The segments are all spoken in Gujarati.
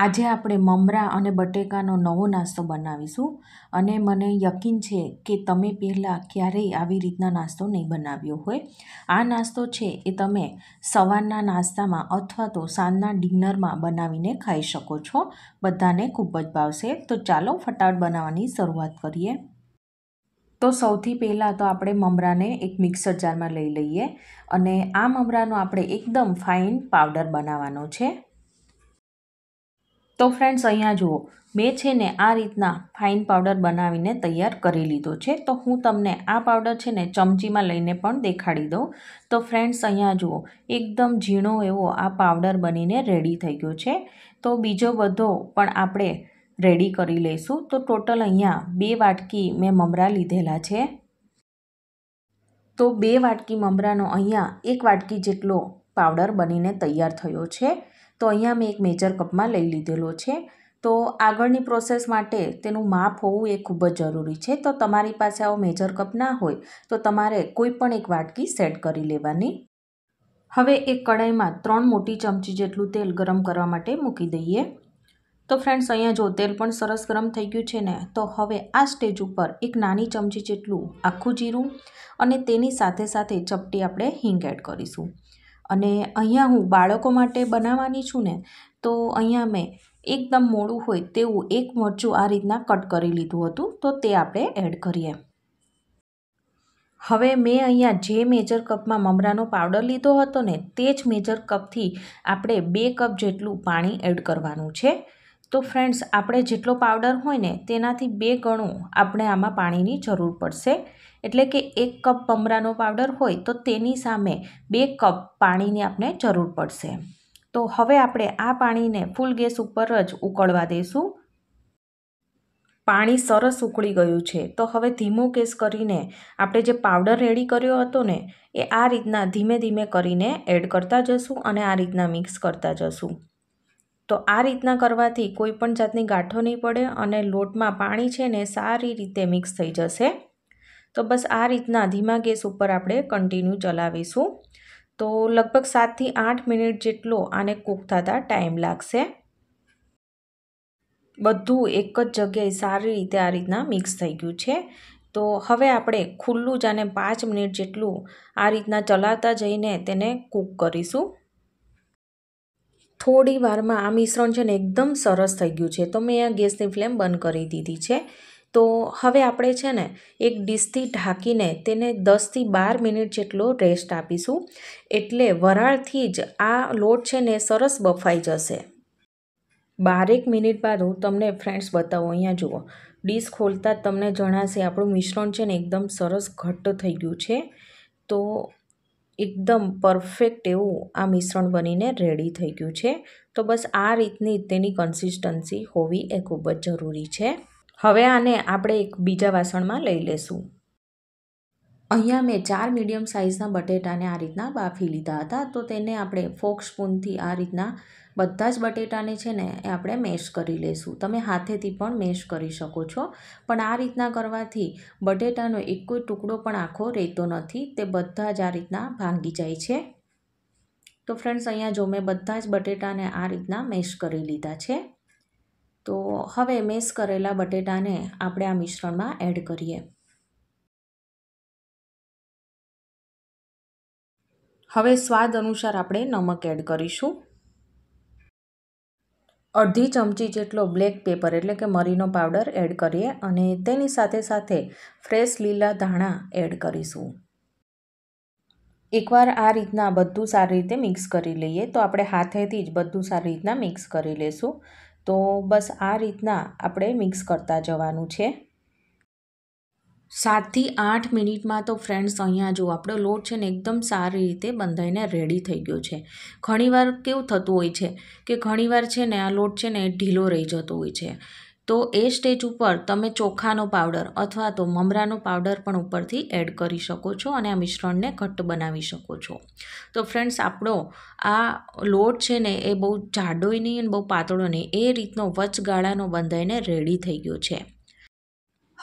આજે આપણે મમરા અને બટેકાનો નવો નાસ્તો બનાવીશું અને મને યકીન છે કે તમે પહેલાં ક્યારેય આવી રીતના નાસ્તો નહીં બનાવ્યો હોય આ નાસ્તો છે એ તમે સવારના નાસ્તામાં અથવા તો સાંજના ડિનરમાં બનાવીને ખાઈ શકો છો બધાને ખૂબ જ ભાવશે તો ચાલો ફટાફટ બનાવવાની શરૂઆત કરીએ તો સૌથી પહેલાં તો આપણે મમરાને એક મિક્સર જારમાં લઈ લઈએ અને આ મમરાનો આપણે એકદમ ફાઇન પાવડર બનાવવાનો છે તો ફ્રેન્ડ્સ અહીંયા જુઓ મેં છે ને આ રીતના ફાઇન પાવડર બનાવીને તૈયાર કરી લીધો છે તો હું તમને આ પાવડર છે ને ચમચીમાં લઈને પણ દેખાડી દઉં તો ફ્રેન્ડ્સ અહીંયા જુઓ એકદમ ઝીણો એવો આ પાવડર બનીને રેડી થઈ ગયો છે તો બીજો બધો પણ આપણે રેડી કરી લઈશું તો ટોટલ અહીંયા બે વાટકી મેં મમરા લીધેલા છે તો બે વાટકી મમરાનો અહીંયા એક વાટકી જેટલો પાવડર બનીને તૈયાર થયો છે તો અહીંયા મેં એક મેજર કપમાં લઈ લીધેલો છે તો આગળની પ્રોસેસ માટે તેનું માપ હોવું એ ખૂબ જ જરૂરી છે તો તમારી પાસે આવો મેજર કપ ના હોય તો તમારે કોઈ પણ એક વાટકી સેટ કરી લેવાની હવે એક કઢાઈમાં ત્રણ મોટી ચમચી જેટલું તેલ ગરમ કરવા માટે મૂકી દઈએ તો ફ્રેન્ડ્સ અહીંયા જો તેલ પણ સરસ ગરમ થઈ ગયું છે ને તો હવે આ સ્ટેજ ઉપર એક નાની ચમચી જેટલું આખું જીરું અને તેની સાથે સાથે ચપટી આપણે હિંગ એડ કરીશું અને અહીંયા હું બાળકો માટે બનાવવાની છું ને તો અહીંયા મેં એકદમ મોડું હોય તેવું એક મરચું આ રીતના કટ કરી લીધું હતું તો તે આપણે એડ કરીએ હવે મેં અહીંયા જે મેજર કપમાં મમરાનો પાવડર લીધો હતો ને તે જ મેજર કપથી આપણે બે કપ જેટલું પાણી એડ કરવાનું છે તો ફ્રેન્ડ્સ આપણે જેટલો પાવડર હોય ને તેનાથી બે ગણું આપણે આમાં પાણીની જરૂર પડશે એટલે કે એક કપ પમરાનો પાવડર હોય તો તેની સામે બે કપ પાણીની આપણે જરૂર પડશે તો હવે આપણે આ પાણીને ફૂલ ગેસ ઉપર જ ઉકળવા દઈશું પાણી સરસ ઉકળી ગયું છે તો હવે ધીમો કેસ કરીને આપણે જે પાવડર રેડી કર્યો હતો ને એ આ રીતના ધીમે ધીમે કરીને એડ કરતા જશું અને આ રીતના મિક્સ કરતા જશું તો આ રીતના કરવાથી કોઈ પણ જાતની ગાંઠો નહીં પડે અને લોટમાં પાણી છે ને સારી રીતે મિક્સ થઈ જશે તો બસ આ રીતના ધીમા ગેસ ઉપર આપણે કન્ટિન્યુ ચલાવીશું તો લગભગ સાતથી આઠ મિનિટ જેટલો આને કૂક થતાં ટાઈમ લાગશે બધું એક જ જગ્યાએ સારી રીતે આ રીતના મિક્સ થઈ ગયું છે તો હવે આપણે ખુલ્લું જ આને પાંચ મિનિટ જેટલું આ રીતના ચલાવતા જઈને તેને કૂક કરીશું થોડી વારમાં આ મિશ્રણ છે ને એકદમ સરસ થઈ ગયું છે તો મેં આ ગેસની ફ્લેમ બંધ કરી દીધી છે તો હવે આપણે છે ને એક ડીશથી ઢાંકીને તેને દસથી બાર મિનિટ જેટલો રેસ્ટ આપીશું એટલે વરાળથી જ આ લોટ છે ને સરસ બફાઈ જશે બારેક મિનિટ બાદ હું તમને ફ્રેન્ડ્સ બતાવું અહીંયા જુઓ ડીશ ખોલતા તમને જણાશે આપણું મિશ્રણ છે ને એકદમ સરસ ઘટ્ટ થઈ ગયું છે તો એકદમ પરફેક્ટ એવું આ મિશ્રણ બનીને રેડી થઈ ગયું છે તો બસ આ રીતની તેની કન્સિસ્ટન્સી હોવી એ ખૂબ જ જરૂરી છે હવે આને આપણે એક બીજા વાસણમાં લઈ લેશું અહીંયા મેં ચાર મીડિયમ સાઇઝના બટેટાને આ રીતના બાફી લીધા હતા તો તેને આપણે ફોક સ્પૂનથી આ રીતના બધા જ બટેટાને છે ને એ આપણે મેશ કરી લઈશું તમે હાથેથી પણ મેશ કરી શકો છો પણ આ રીતના કરવાથી બટેટાનો એક કોઈ ટુકડો પણ આખો રહેતો નથી તે બધા જ આ રીતના ભાંગી જાય છે તો ફ્રેન્ડ્સ અહીંયા જો મેં બધા જ બટેટાને આ રીતના મેશ કરી લીધા છે તો હવે મેશ કરેલા બટેટાને આપણે આ મિશ્રણમાં એડ કરીએ હવે સ્વાદ અનુસાર આપણે નમક એડ કરીશું અડધી ચમચી જેટલો બ્લેક પેપર એટલે કે મરીનો પાવડર એડ કરીએ અને તેની સાથે સાથે ફ્રેશ લીલા ધાણા એડ કરીશું એકવાર આ રીતના બધું સારી રીતે મિક્સ કરી લઈએ તો આપણે હાથેથી જ બધું સારી રીતના મિક્સ કરી લેશું તો બસ આ રીતના આપણે મિક્સ કરતા જવાનું છે સાતથી આઠ મિનિટમાં તો ફ્રેન્ડ્સ અહીંયા જો આપણો લોટ છે ને એકદમ સારી રીતે બંધાઈને રેડી થઈ ગયો છે ઘણીવાર કેવું થતું હોય છે કે ઘણીવાર છે ને આ લોટ છે ને ઢીલો રહી જતો હોય છે તો એ સ્ટેજ ઉપર તમે ચોખાનો પાવડર અથવા તો મમરાનો પાવડર પણ ઉપરથી એડ કરી શકો છો અને આ મિશ્રણને ઘટ્ટ બનાવી શકો છો તો ફ્રેન્ડ્સ આપણો આ લોટ છે ને એ બહુ જાડોય નહીં અને બહુ પાતળો નહીં એ રીતનો વચગાળાનો બંધાઈને રેડી થઈ ગયો છે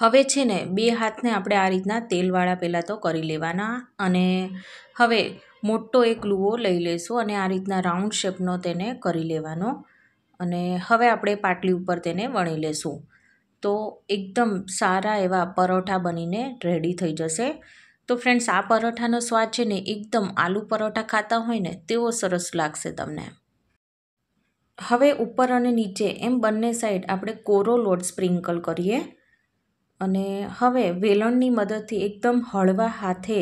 હવે છે ને બે હાથને આપણે આ રીતના તેલવાળા પહેલાં તો કરી લેવાના અને હવે મોટો એક લુઓ લઈ લેશું અને આ રીતના રાઉન્ડ શેપનો તેને કરી લેવાનો અને હવે આપણે પાટલી ઉપર તેને વણી લેશું તો એકદમ સારા એવા પરોઠા બનીને રેડી થઈ જશે તો ફ્રેન્ડ્સ આ પરોઠાનો સ્વાદ છે ને એકદમ આલુ પરોઠા ખાતા હોય ને તેવો સરસ લાગશે તમને હવે ઉપર અને નીચે એમ બંને સાઈડ આપણે કોરો લોટ સ્પ્રિંકલ કરીએ અને હવે વેલણની મદદથી એકદમ હળવા હાથે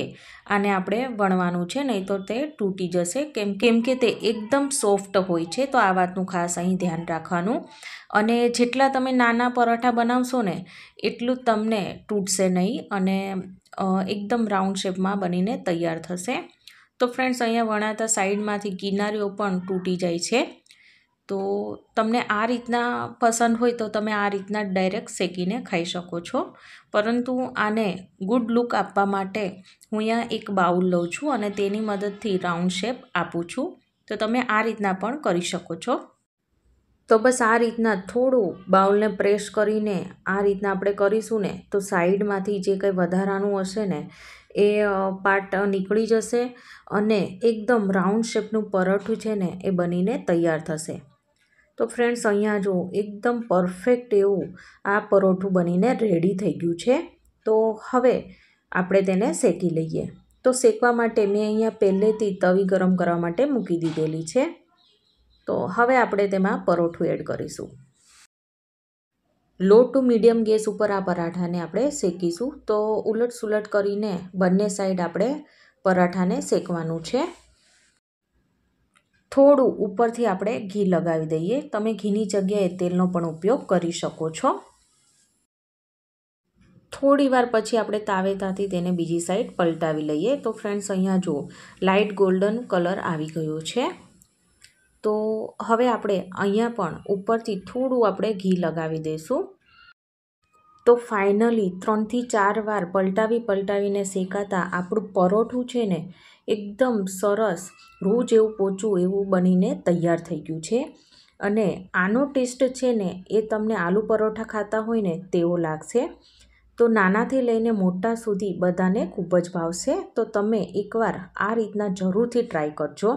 આને આપણે વણવાનું છે નહીં તો તે તૂટી જશે કેમ કેમ કે તે એકદમ સોફ્ટ હોય છે તો આ વાતનું ખાસ અહીં ધ્યાન રાખવાનું અને જેટલા તમે નાના પરોઠા બનાવશો ને એટલું તમને તૂટશે નહીં અને એકદમ રાઉન્ડ શેપમાં બનીને તૈયાર થશે તો ફ્રેન્ડ્સ અહીંયા વણાતા સાઈડમાંથી કિનારીઓ પણ તૂટી જાય છે તો તમને આ રીતના પસંદ હોય તો તમે આ રીતના ડાયરેક્ટ શેકીને ખાઈ શકો છો પરંતુ આને ગુડ લુક આપવા માટે હું અહીંયા એક બાઉલ લઉં છું અને તેની મદદથી રાઉન્ડ શેપ આપું છું તો તમે આ રીતના પણ કરી શકો છો તો બસ આ રીતના થોડું બાઉલને પ્રેસ કરીને આ રીતના આપણે કરીશું ને તો સાઈડમાંથી જે કંઈ વધારાનું હશે ને એ પાર્ટ નીકળી જશે અને એકદમ રાઉન્ડ શેપનું પરઠું છે ને એ બનીને તૈયાર થશે તો ફ્રેન્ડ્સ અહીંયા જો એકદમ પરફેક્ટ એવું આ પરોઠું બનીને રેડી થઈ ગયું છે તો હવે આપણે તેને શેકી લઈએ તો શેકવા માટે મેં અહીંયા પહેલેથી તવી ગરમ કરવા માટે મૂકી દીધેલી છે તો હવે આપણે તેમાં પરોઠું એડ કરીશું લો ટુ મીડિયમ ગેસ ઉપર આ પરાઠાને આપણે શેકીશું તો ઉલટસુલટ કરીને બંને સાઈડ આપણે પરાઠાને શેકવાનું છે થોડું ઉપરથી આપણે ઘી લગાવી દઈએ તમે ઘીની જગ્યાએ તેલનો પણ ઉપયોગ કરી શકો છો થોડી વાર પછી આપણે તાવેતાથી તેને બીજી સાઈડ પલટાવી લઈએ તો ફ્રેન્ડ્સ અહીંયા જુઓ લાઇટ ગોલ્ડન કલર આવી ગયો છે તો હવે આપણે અહીંયા પણ ઉપરથી થોડું આપણે ઘી લગાવી દઈશું તો ફાઇનલી ત્રણથી ચાર વાર પલટાવી પલટાવીને શેકાતા આપણું પરોઠું છે ને એકદમ સરસ રૂ એવું પોચું એવું બનીને તૈયાર થઈ ગયું છે અને આનો ટેસ્ટ છે ને એ તમને આલુ પરોઠા ખાતા હોય ને તેવો લાગશે તો નાનાથી લઈને મોટા સુધી બધાને ખૂબ જ ભાવશે તો તમે એકવાર આ રીતના જરૂરથી ટ્રાય કરજો